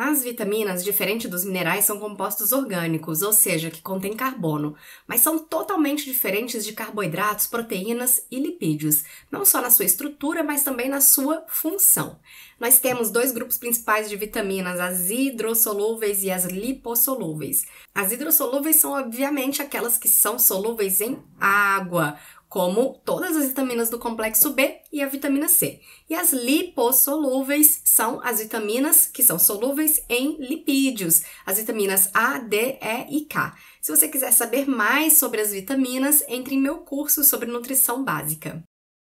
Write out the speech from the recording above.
As vitaminas, diferente dos minerais, são compostos orgânicos, ou seja, que contêm carbono, mas são totalmente diferentes de carboidratos, proteínas e lipídios, não só na sua estrutura, mas também na sua função. Nós temos dois grupos principais de vitaminas, as hidrossolúveis e as lipossolúveis. As hidrossolúveis são, obviamente, aquelas que são solúveis em água, como todas as vitaminas do complexo B e a vitamina C. E as lipossolúveis são as vitaminas que são solúveis em lipídios, as vitaminas A, D, E e K. Se você quiser saber mais sobre as vitaminas, entre em meu curso sobre nutrição básica.